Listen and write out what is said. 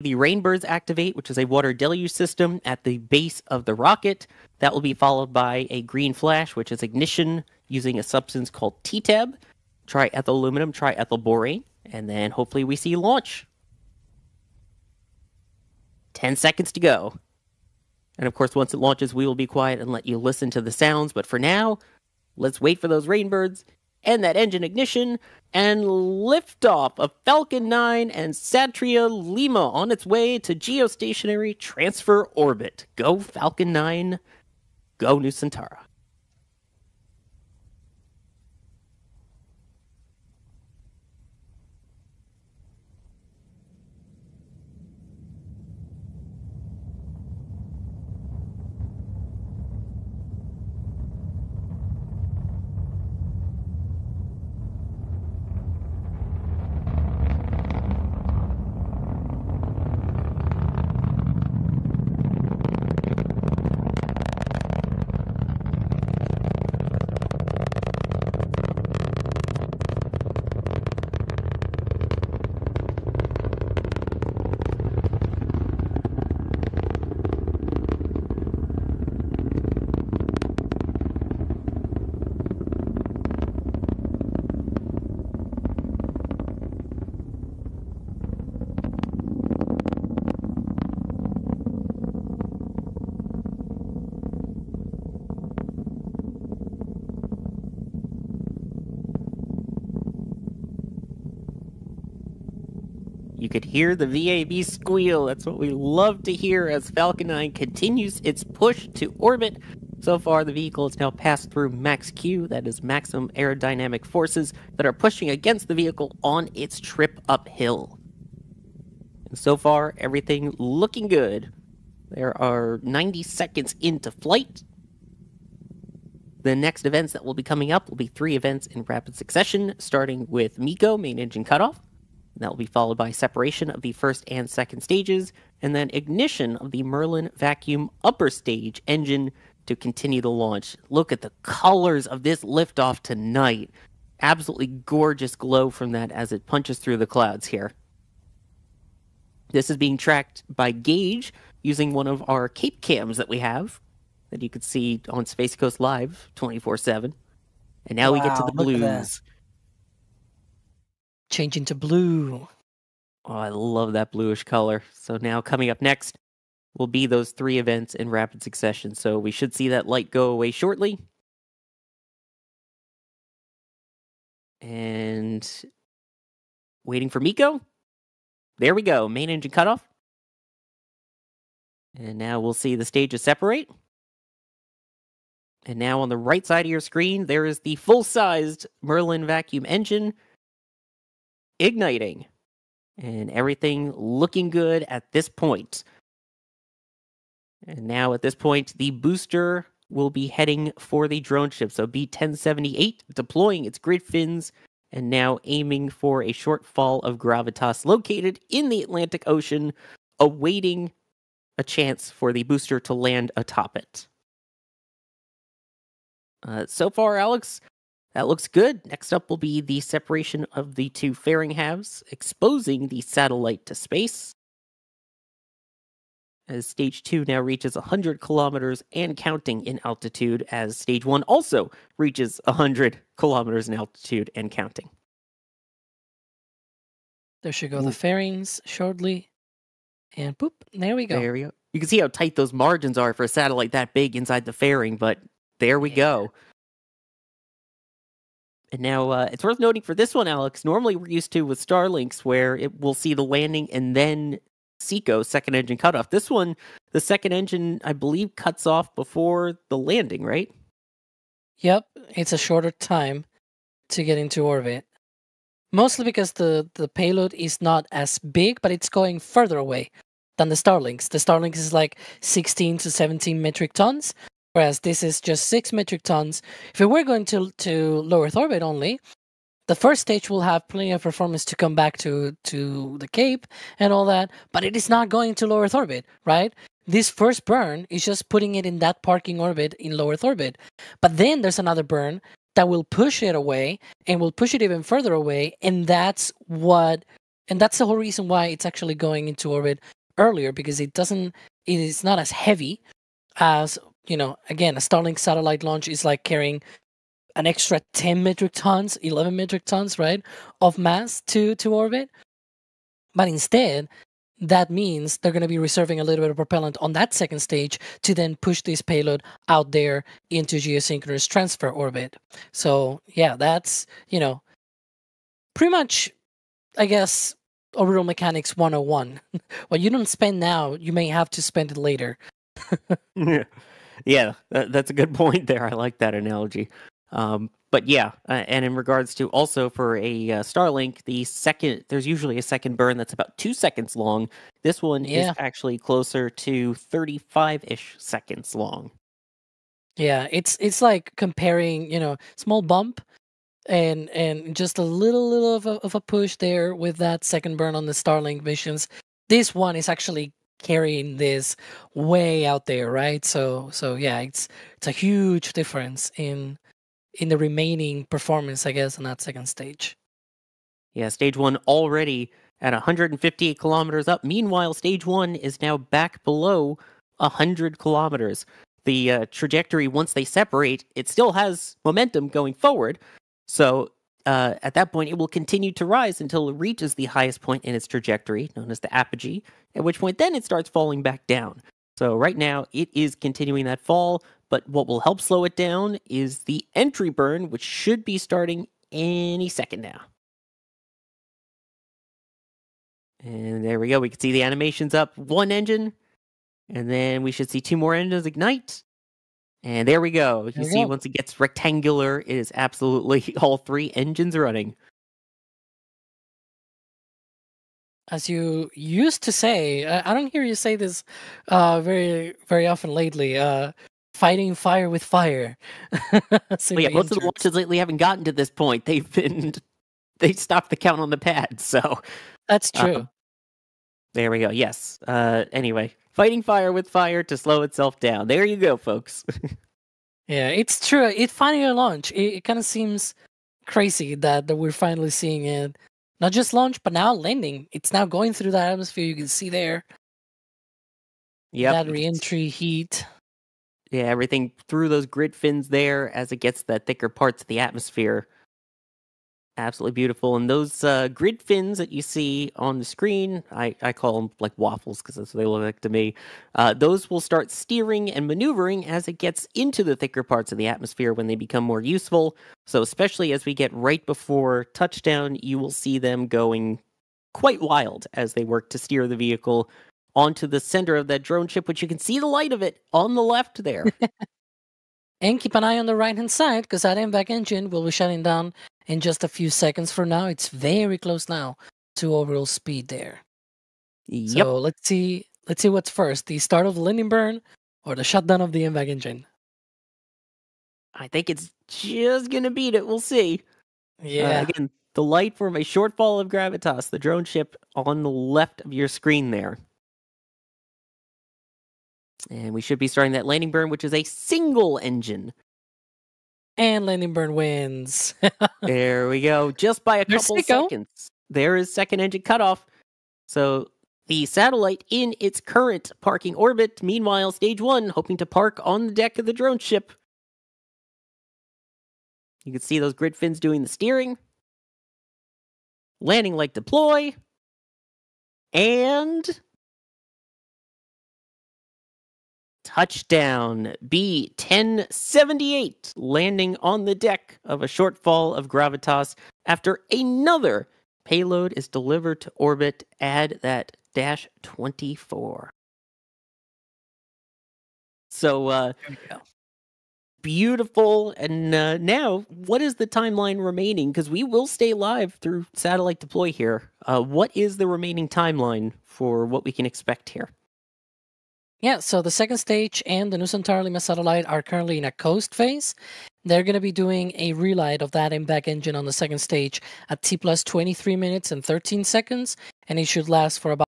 the Rainbirds activate, which is a water deluge system at the base of the rocket. That will be followed by a green flash, which is ignition using a substance called TTEB, triethyl aluminum, triethyl borane, and then hopefully we see launch. 10 seconds to go. And of course, once it launches, we will be quiet and let you listen to the sounds. But for now, let's wait for those rainbirds and that engine ignition, and liftoff of Falcon 9 and Satria Lima on its way to geostationary transfer orbit. Go Falcon 9, go New Centara. You could hear the VAB squeal. That's what we love to hear as Falcon 9 continues its push to orbit. So far, the vehicle has now passed through max Q, that is maximum aerodynamic forces that are pushing against the vehicle on its trip uphill. And so far, everything looking good. There are 90 seconds into flight. The next events that will be coming up will be three events in rapid succession, starting with Miko, main engine cutoff, that will be followed by separation of the first and second stages, and then ignition of the Merlin vacuum upper stage engine to continue the launch. Look at the colors of this liftoff tonight. Absolutely gorgeous glow from that as it punches through the clouds here. This is being tracked by Gage using one of our Cape cams that we have that you could see on Space Coast Live 24 7. And now wow, we get to the blues change into blue. Oh, I love that bluish color. So now coming up next will be those three events in rapid succession. So we should see that light go away shortly. And waiting for Miko. There we go. Main engine cutoff. And now we'll see the stages separate. And now on the right side of your screen, there is the full sized Merlin vacuum engine igniting and everything looking good at this point. And now at this point, the booster will be heading for the drone ship. So B 1078 deploying its grid fins and now aiming for a shortfall of gravitas located in the Atlantic Ocean, awaiting a chance for the booster to land atop it. Uh, so far, Alex, that looks good. Next up will be the separation of the two fairing halves, exposing the satellite to space. As stage two now reaches 100 kilometers and counting in altitude, as stage one also reaches 100 kilometers in altitude and counting. There should go the fairings shortly. And boop, there we go. There we go. You can see how tight those margins are for a satellite that big inside the fairing, but there we yeah. go. And now uh, it's worth noting for this one, Alex. Normally we're used to with Starlinks where it will see the landing and then Seco second engine cutoff. This one, the second engine, I believe, cuts off before the landing, right? Yep, it's a shorter time to get into orbit. Mostly because the, the payload is not as big, but it's going further away than the Starlinks. The Starlinks is like 16 to 17 metric tons, whereas this is just six metric tons. If it were going to, to low Earth orbit only, the first stage will have plenty of performance to come back to, to the Cape and all that, but it is not going to low Earth orbit, right? This first burn is just putting it in that parking orbit in low Earth orbit. But then there's another burn that will push it away and will push it even further away. And that's what, and that's the whole reason why it's actually going into orbit earlier because it doesn't, it is not as heavy as you know, again, a Starlink satellite launch is like carrying an extra 10 metric tons, 11 metric tons, right, of mass to to orbit. But instead, that means they're going to be reserving a little bit of propellant on that second stage to then push this payload out there into geosynchronous transfer orbit. So, yeah, that's, you know, pretty much, I guess, orbital mechanics 101. what you don't spend now, you may have to spend it later. yeah yeah, that, that's a good point there. I like that analogy. Um, but yeah, uh, and in regards to also for a uh, Starlink, the second there's usually a second burn that's about two seconds long. This one yeah. is actually closer to 35 ish seconds long. Yeah, it's it's like comparing you know small bump and and just a little little of a, of a push there with that second burn on the Starlink missions. This one is actually carrying this way out there, right? So so yeah, it's it's a huge difference in in the remaining performance, I guess, on that second stage. Yeah, stage one already at 158 kilometers up. Meanwhile, stage one is now back below 100 kilometers. The uh, trajectory, once they separate, it still has momentum going forward. So uh, at that point, it will continue to rise until it reaches the highest point in its trajectory, known as the apogee, at which point then it starts falling back down. So, right now, it is continuing that fall, but what will help slow it down is the entry burn, which should be starting any second now. And there we go. We can see the animations up one engine, and then we should see two more engines ignite, and there we go. You see, once it gets rectangular, it is absolutely all three engines running. As you used to say, I don't hear you say this uh, very, very often lately. Uh, fighting fire with fire. well, yeah, most of the watches lately haven't gotten to this point. They've been, they stopped the count on the pad. So that's uh, true. there we go. Yes. Uh, anyway, fighting fire with fire to slow itself down. There you go, folks. yeah, it's true. It finally launched. It, it kind of seems crazy that, that we're finally seeing it. Not just launch, but now landing. It's now going through that atmosphere. You can see there. Yeah. That reentry heat. Yeah, everything through those grid fins there as it gets the thicker parts of the atmosphere absolutely beautiful. And those uh, grid fins that you see on the screen, I, I call them like waffles because that's what they look like to me. Uh, those will start steering and maneuvering as it gets into the thicker parts of the atmosphere when they become more useful. So, especially as we get right before touchdown, you will see them going quite wild as they work to steer the vehicle onto the center of that drone ship, which you can see the light of it on the left there. and keep an eye on the right hand side because that MVAC engine will be shutting down in just a few seconds from now. It's very close now to overall speed there. Yep. So let's see let's see what's first, the start of the landing burn or the shutdown of the MVAG engine. I think it's just gonna beat it. We'll see. Uh, yeah. Uh, again, the light from a shortfall of gravitas, the drone ship on the left of your screen there. And we should be starting that landing burn, which is a single engine and Landing Burn wins. there we go. Just by a There's couple seconds. There is second engine cutoff. So the satellite in its current parking orbit. Meanwhile, stage one hoping to park on the deck of the drone ship. You can see those grid fins doing the steering. Landing like deploy. And touchdown. B 1078, landing on the deck of a shortfall of gravitas after another payload is delivered to orbit. Add that dash 24. So, uh, beautiful. And uh, now, what is the timeline remaining? Because we will stay live through satellite deploy here. Uh, what is the remaining timeline for what we can expect here? Yeah, so the second stage and the Nusantara Lima satellite are currently in a coast phase. They're going to be doing a relight of that impact engine on the second stage at T plus 23 minutes and 13 seconds, and it should last for about